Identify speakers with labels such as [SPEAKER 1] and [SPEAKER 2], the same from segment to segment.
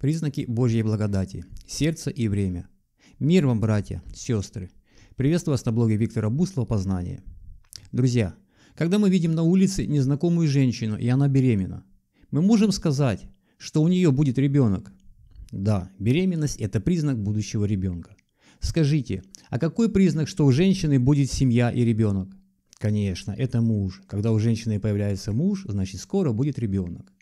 [SPEAKER 1] Признаки Божьей благодати. Сердце и время. Мир вам, братья, сестры. Приветствую вас на блоге Виктора Буслова «Познание». Друзья, когда мы видим на улице незнакомую женщину, и она беременна, мы можем сказать, что у нее будет ребенок. Да, беременность – это признак будущего ребенка. Скажите, а какой признак, что у женщины будет семья и ребенок? Конечно, это муж. Когда у женщины появляется муж, значит скоро будет ребенок.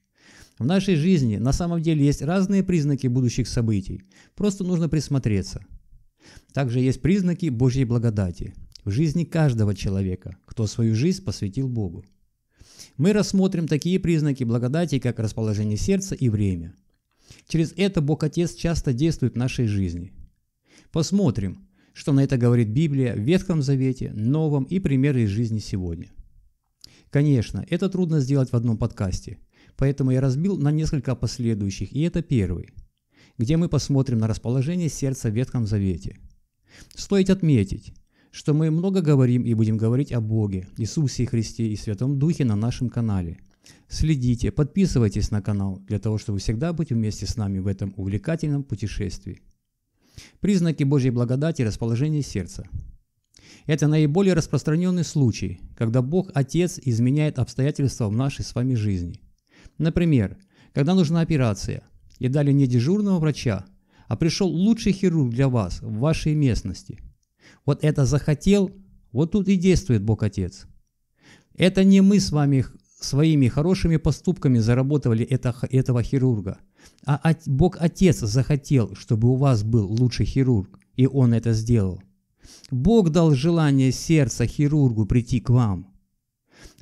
[SPEAKER 1] В нашей жизни на самом деле есть разные признаки будущих событий, просто нужно присмотреться. Также есть признаки Божьей благодати в жизни каждого человека, кто свою жизнь посвятил Богу. Мы рассмотрим такие признаки благодати, как расположение сердца и время. Через это Бог Отец часто действует в нашей жизни. Посмотрим, что на это говорит Библия в Ветхом Завете, Новом и примеры из жизни сегодня. Конечно, это трудно сделать в одном подкасте – Поэтому я разбил на несколько последующих, и это первый, где мы посмотрим на расположение сердца в Ветхом Завете. Стоит отметить, что мы много говорим и будем говорить о Боге, Иисусе Христе и Святом Духе на нашем канале. Следите, подписывайтесь на канал, для того, чтобы всегда быть вместе с нами в этом увлекательном путешествии. Признаки Божьей благодати – расположение сердца. Это наиболее распространенный случай, когда Бог Отец изменяет обстоятельства в нашей с вами жизни. Например, когда нужна операция, и дали не дежурного врача, а пришел лучший хирург для вас в вашей местности. Вот это захотел, вот тут и действует Бог Отец. Это не мы с вами своими хорошими поступками заработали это, этого хирурга, а от, Бог Отец захотел, чтобы у вас был лучший хирург, и Он это сделал. Бог дал желание сердца хирургу прийти к вам –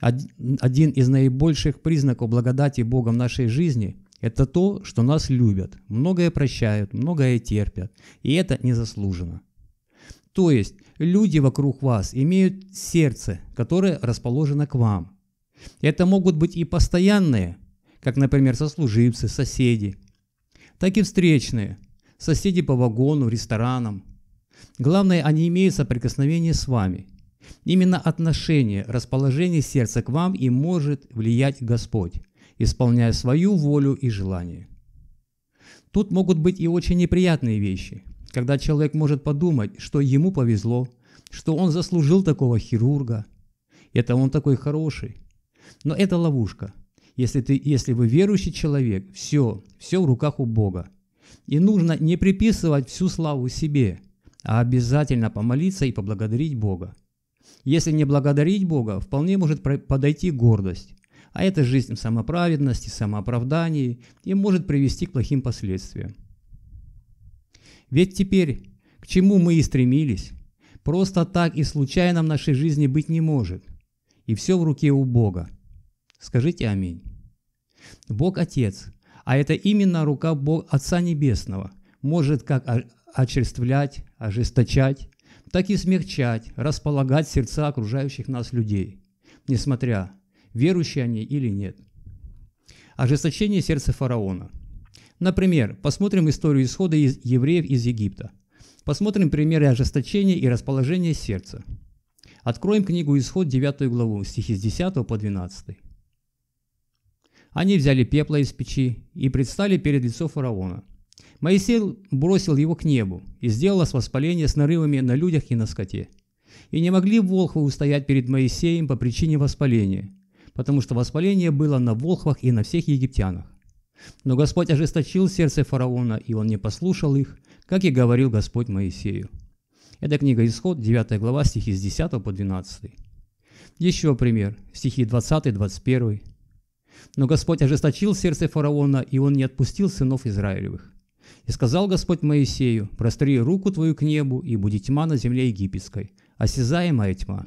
[SPEAKER 1] один из наибольших признаков благодати Бога в нашей жизни – это то, что нас любят, многое прощают, многое терпят, и это незаслуженно. То есть люди вокруг вас имеют сердце, которое расположено к вам. Это могут быть и постоянные, как, например, сослуживцы, соседи, так и встречные, соседи по вагону, ресторанам. Главное, они имеют соприкосновение с вами – Именно отношение, расположение сердца к вам и может влиять Господь, исполняя свою волю и желание. Тут могут быть и очень неприятные вещи, когда человек может подумать, что ему повезло, что он заслужил такого хирурга, это он такой хороший. Но это ловушка. Если, ты, если вы верующий человек, все, все в руках у Бога. И нужно не приписывать всю славу себе, а обязательно помолиться и поблагодарить Бога. Если не благодарить Бога, вполне может подойти гордость. А это жизнь самоправедности, самооправдании и может привести к плохим последствиям. Ведь теперь, к чему мы и стремились, просто так и случайно в нашей жизни быть не может. И все в руке у Бога. Скажите аминь. Бог Отец, а это именно рука Бог Отца Небесного, может как очерствлять, ожесточать, так и смягчать, располагать сердца окружающих нас людей, несмотря, верующие они или нет. Ожесточение сердца фараона. Например, посмотрим историю исхода из евреев из Египта. Посмотрим примеры ожесточения и расположения сердца. Откроем книгу Исход 9 главу, стихи с 10 по 12. Они взяли пепла из печи и предстали перед лицом фараона – Моисей бросил его к небу и сделал воспаление с нарывами на людях и на скоте. И не могли волхвы устоять перед Моисеем по причине воспаления, потому что воспаление было на волхвах и на всех египтянах. Но Господь ожесточил сердце фараона, и он не послушал их, как и говорил Господь Моисею. Это книга Исход, 9 глава, стихи с 10 по 12. Еще пример, стихи 20-21. «Но Господь ожесточил сердце фараона, и он не отпустил сынов Израилевых. И сказал Господь Моисею, простри руку твою к небу, и будет тьма на земле египетской, осязаемая а тьма.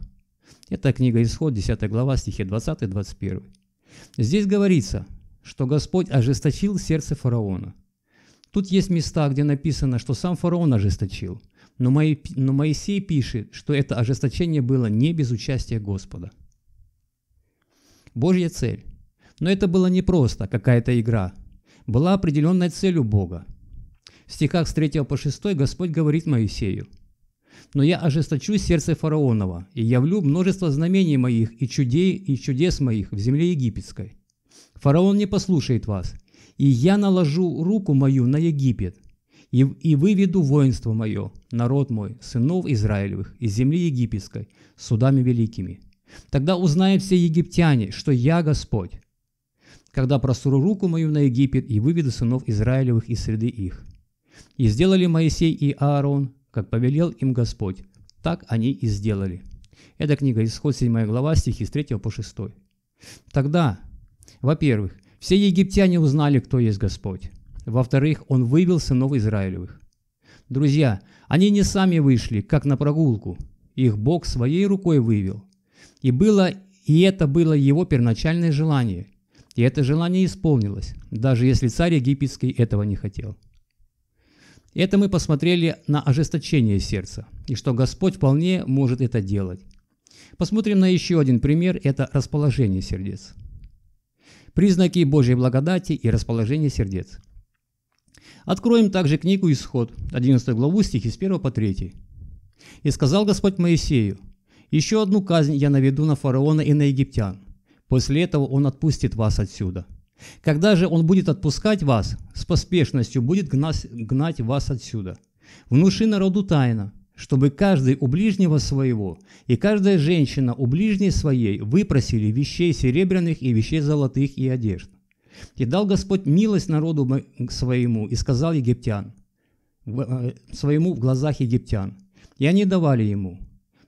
[SPEAKER 1] Это книга Исход, 10 глава, стихи 20-21. Здесь говорится, что Господь ожесточил сердце фараона. Тут есть места, где написано, что сам фараон ожесточил, но, Мои, но Моисей пишет, что это ожесточение было не без участия Господа. Божья цель. Но это было не просто какая-то игра. Была определенная цель у Бога – в стихах с 3 по 6 Господь говорит Моисею, но я ожесточу сердце фараонова, и явлю множество знамений моих и чудей и чудес моих в земле египетской. Фараон не послушает вас, и я наложу руку мою на Египет, и, и выведу воинство мое, народ мой, сынов Израилевых, из земли египетской, судами великими. Тогда узнают все египтяне, что я Господь, когда простуру руку мою на Египет и выведу сынов Израилевых из среды их. И сделали Моисей и Аарон, как повелел им Господь. Так они и сделали. Это книга Исход, 7 глава, стихи с 3 по 6. Тогда, во-первых, все египтяне узнали, кто есть Господь. Во-вторых, Он вывел сынов Израилевых. Друзья, они не сами вышли, как на прогулку. Их Бог своей рукой вывел. И, было, и это было его первоначальное желание. И это желание исполнилось, даже если царь египетский этого не хотел это мы посмотрели на ожесточение сердца, и что Господь вполне может это делать. Посмотрим на еще один пример – это расположение сердец. Признаки Божьей благодати и расположение сердец. Откроем также книгу «Исход», 11 главу, стихи с 1 по 3. «И сказал Господь Моисею, «Еще одну казнь я наведу на фараона и на египтян. После этого он отпустит вас отсюда». Когда же Он будет отпускать вас, с поспешностью будет гнать, гнать вас отсюда. Внуши народу тайно, чтобы каждый у ближнего своего и каждая женщина у ближней своей выпросили вещей серебряных и вещей золотых и одежд. И дал Господь милость народу своему, и сказал египтян, э, своему в глазах египтян, и они давали ему.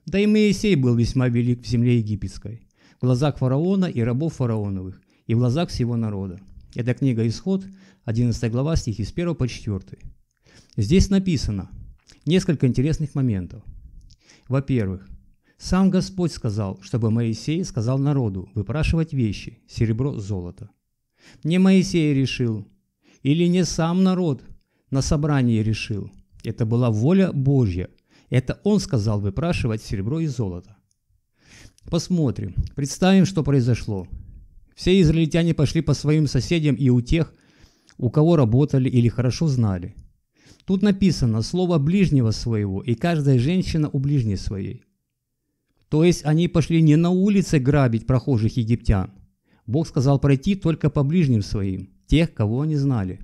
[SPEAKER 1] Да и Моисей был весьма велик в земле египетской, в глазах фараона и рабов фараоновых, и в глазах всего народа. Это книга «Исход», 11 глава, стихи с 1 по 4. Здесь написано несколько интересных моментов. Во-первых, сам Господь сказал, чтобы Моисей сказал народу выпрашивать вещи, серебро, золото. Не Моисей решил, или не сам народ на собрании решил. Это была воля Божья. Это он сказал выпрашивать серебро и золото. Посмотрим, представим, что произошло – все израильтяне пошли по своим соседям и у тех, у кого работали или хорошо знали. Тут написано слово ближнего своего, и каждая женщина у ближней своей. То есть они пошли не на улице грабить прохожих египтян. Бог сказал пройти только по ближним своим, тех, кого они знали.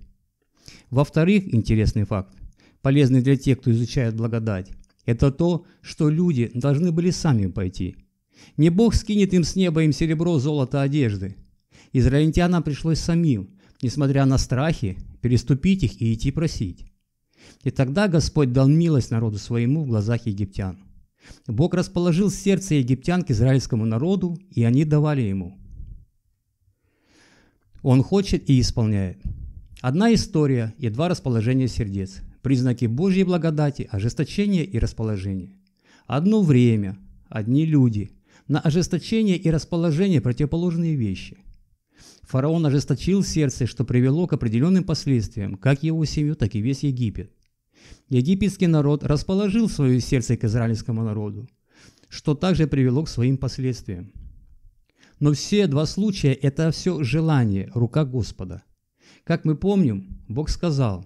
[SPEAKER 1] Во-вторых, интересный факт, полезный для тех, кто изучает благодать, это то, что люди должны были сами пойти. Не Бог скинет им с неба им серебро, золото, одежды – Израильтянам пришлось самим, несмотря на страхи, переступить их и идти просить. И тогда Господь дал милость народу своему в глазах египтян. Бог расположил сердце египтян к израильскому народу, и они давали ему. Он хочет и исполняет. Одна история и два расположения сердец. Признаки Божьей благодати, ожесточение и расположение. Одно время, одни люди. На ожесточение и расположение противоположные вещи – Фараон ожесточил сердце, что привело к определенным последствиям, как его семью, так и весь Египет. Египетский народ расположил свое сердце к израильскому народу, что также привело к своим последствиям. Но все два случая – это все желание, рука Господа. Как мы помним, Бог сказал,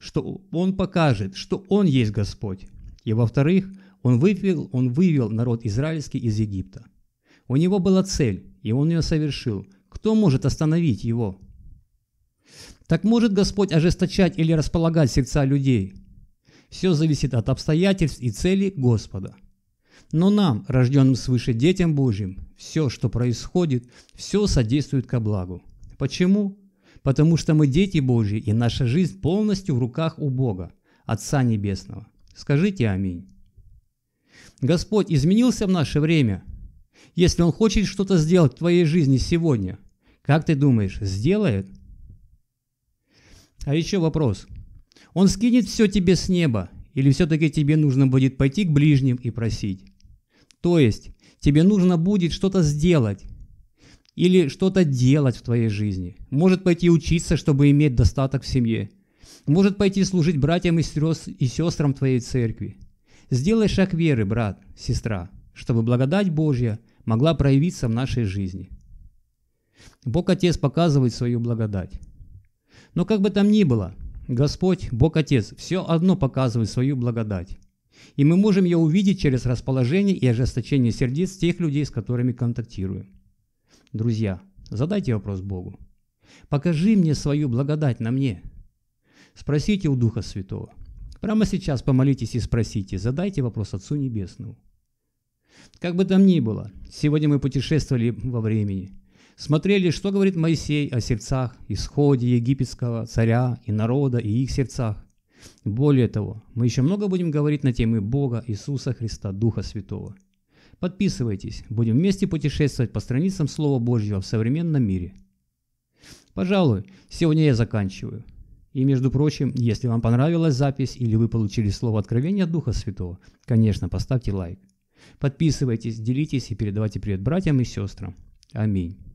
[SPEAKER 1] что Он покажет, что Он есть Господь. И во-вторых, он вывел, он вывел народ израильский из Египта. У него была цель, и он ее совершил – кто может остановить его? Так может Господь ожесточать или располагать сердца людей? Все зависит от обстоятельств и целей Господа. Но нам, рожденным свыше детям Божьим, все, что происходит, все содействует ко благу. Почему? Потому что мы дети Божьи, и наша жизнь полностью в руках у Бога, Отца Небесного. Скажите аминь. Господь изменился в наше время. Если Он хочет что-то сделать в твоей жизни сегодня – как ты думаешь, сделает? А еще вопрос. Он скинет все тебе с неба, или все-таки тебе нужно будет пойти к ближним и просить? То есть, тебе нужно будет что-то сделать, или что-то делать в твоей жизни. Может пойти учиться, чтобы иметь достаток в семье. Может пойти служить братьям и, стрес, и сестрам твоей церкви. Сделай шаг веры, брат, сестра, чтобы благодать Божья могла проявиться в нашей жизни. Бог Отец показывает свою благодать. Но как бы там ни было, Господь, Бог Отец, все одно показывает свою благодать. И мы можем ее увидеть через расположение и ожесточение сердец тех людей, с которыми контактируем. Друзья, задайте вопрос Богу. Покажи мне свою благодать на мне. Спросите у Духа Святого. Прямо сейчас помолитесь и спросите, задайте вопрос Отцу Небесному. Как бы там ни было, сегодня мы путешествовали во времени – смотрели, что говорит Моисей о сердцах, исходе египетского царя и народа, и их сердцах. Более того, мы еще много будем говорить на темы Бога, Иисуса Христа, Духа Святого. Подписывайтесь, будем вместе путешествовать по страницам Слова Божьего в современном мире. Пожалуй, сегодня я заканчиваю. И, между прочим, если вам понравилась запись или вы получили слово откровения от Духа Святого, конечно, поставьте лайк. Подписывайтесь, делитесь и передавайте привет братьям и сестрам. Аминь.